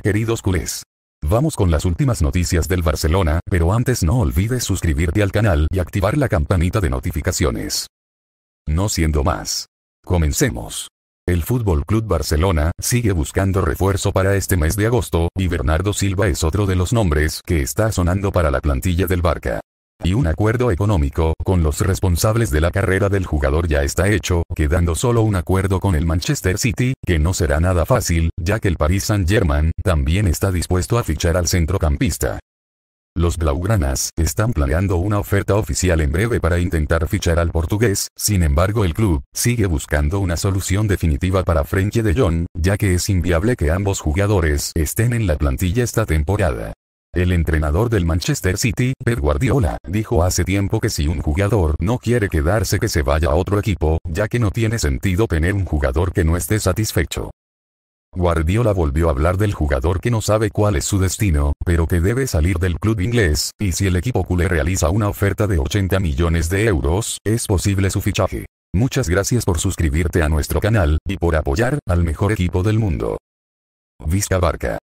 queridos culés. Vamos con las últimas noticias del Barcelona, pero antes no olvides suscribirte al canal y activar la campanita de notificaciones. No siendo más. Comencemos. El Fútbol Club Barcelona sigue buscando refuerzo para este mes de agosto, y Bernardo Silva es otro de los nombres que está sonando para la plantilla del Barca. Y un acuerdo económico con los responsables de la carrera del jugador ya está hecho, quedando solo un acuerdo con el Manchester City, que no será nada fácil, ya que el Paris Saint-Germain también está dispuesto a fichar al centrocampista. Los Blaugranas están planeando una oferta oficial en breve para intentar fichar al portugués, sin embargo el club sigue buscando una solución definitiva para Frenkie de Jong, ya que es inviable que ambos jugadores estén en la plantilla esta temporada. El entrenador del Manchester City, Pep Guardiola, dijo hace tiempo que si un jugador no quiere quedarse que se vaya a otro equipo, ya que no tiene sentido tener un jugador que no esté satisfecho. Guardiola volvió a hablar del jugador que no sabe cuál es su destino, pero que debe salir del club inglés, y si el equipo culé realiza una oferta de 80 millones de euros, es posible su fichaje. Muchas gracias por suscribirte a nuestro canal, y por apoyar, al mejor equipo del mundo. Vizca Barca.